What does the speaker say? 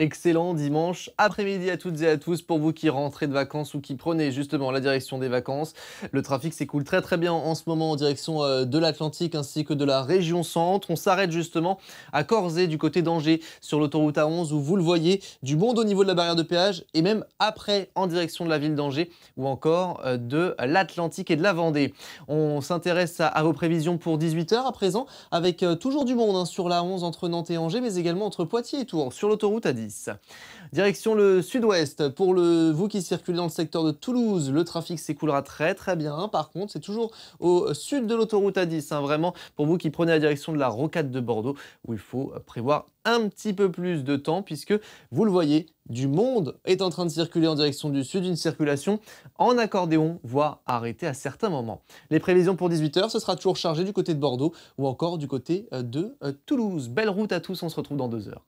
Excellent dimanche après-midi à toutes et à tous pour vous qui rentrez de vacances ou qui prenez justement la direction des vacances. Le trafic s'écoule très très bien en ce moment en direction euh, de l'Atlantique ainsi que de la région centre. On s'arrête justement à et du côté d'Angers sur l'autoroute A11 où vous le voyez du monde au niveau de la barrière de péage et même après en direction de la ville d'Angers ou encore euh, de l'Atlantique et de la Vendée. On s'intéresse à, vos prévisions pour 18h à présent avec euh, toujours du monde hein, sur la 11 entre Nantes et Angers mais également entre Poitiers et Tours sur l'autoroute A10. Direction le sud-ouest. Pour le, vous qui circulez dans le secteur de Toulouse, le trafic s'écoulera très très bien. Par contre, c'est toujours au sud de l'autoroute A10. Hein, vraiment, pour vous qui prenez la direction de la rocade de Bordeaux, où il faut prévoir un petit peu plus de temps puisque vous le voyez, du monde est en train de circuler en direction du sud, une circulation en accordéon, voire arrêtée à certains moments. Les prévisions pour 18h, ce sera toujours chargé du côté de Bordeaux ou encore du côté euh, de euh, Toulouse. Belle route à tous, on se retrouve dans deux heures.